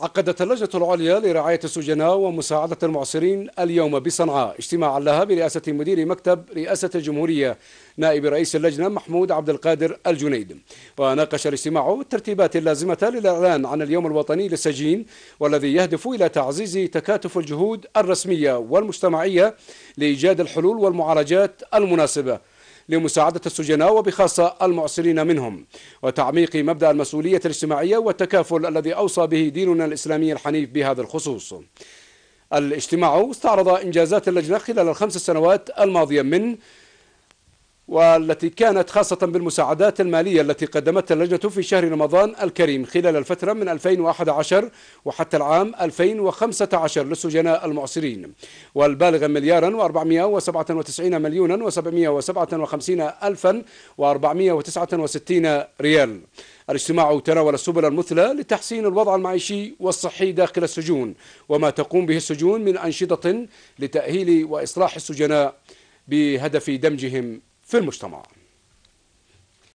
عقدت اللجنة العليا لرعاية السجناء ومساعدة المعسرين اليوم بصنعاء اجتماعا لها برئاسة مدير مكتب رئاسة الجمهورية نائب رئيس اللجنة محمود عبد القادر الجنيد وناقش الاجتماع الترتيبات اللازمة للإعلان عن اليوم الوطني للسجين والذي يهدف إلى تعزيز تكاتف الجهود الرسمية والمجتمعية لإيجاد الحلول والمعالجات المناسبة لمساعدة السجناء وبخاصة المعسرين منهم وتعميق مبدأ المسؤولية الاجتماعية والتكافل الذي أوصى به ديننا الإسلامي الحنيف بهذا الخصوص الاجتماع استعرض إنجازات اللجنة خلال الخمس سنوات الماضية من والتي كانت خاصة بالمساعدات المالية التي قدمتها اللجنة في شهر رمضان الكريم خلال الفترة من 2011 وحتى العام 2015 للسجناء المعسرين والبالغ مليارا و497 مليونا و757 ألفا و469 ريال الاجتماع تناول السبل المثلى لتحسين الوضع المعيشي والصحي داخل السجون وما تقوم به السجون من أنشطة لتأهيل وإصلاح السجناء بهدف دمجهم في المجتمع